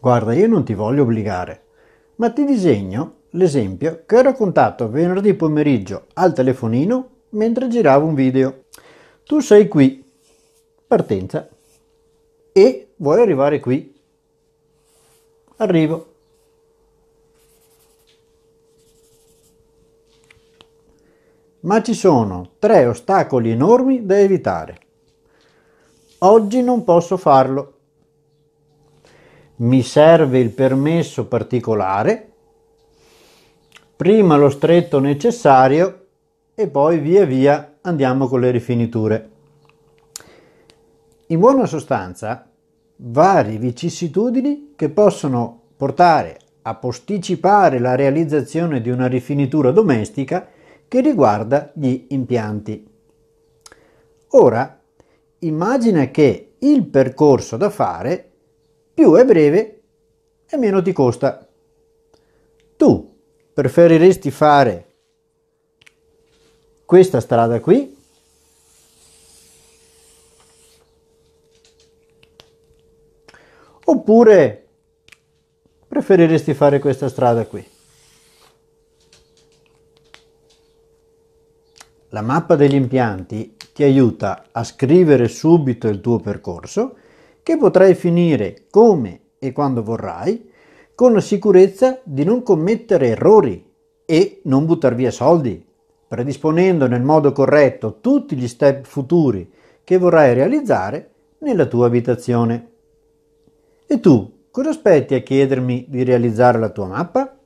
Guarda, io non ti voglio obbligare, ma ti disegno l'esempio che ho raccontato venerdì pomeriggio al telefonino mentre giravo un video. Tu sei qui, partenza, e vuoi arrivare qui. Arrivo. Ma ci sono tre ostacoli enormi da evitare. Oggi non posso farlo. Mi serve il permesso particolare, prima lo stretto necessario e poi via via andiamo con le rifiniture. In buona sostanza, varie vicissitudini che possono portare a posticipare la realizzazione di una rifinitura domestica che riguarda gli impianti. Ora immagina che il percorso da fare più è breve e meno ti costa. Tu preferiresti fare questa strada qui oppure preferiresti fare questa strada qui? La mappa degli impianti ti aiuta a scrivere subito il tuo percorso che potrai finire come e quando vorrai con la sicurezza di non commettere errori e non buttare via soldi, predisponendo nel modo corretto tutti gli step futuri che vorrai realizzare nella tua abitazione. E tu cosa aspetti a chiedermi di realizzare la tua mappa?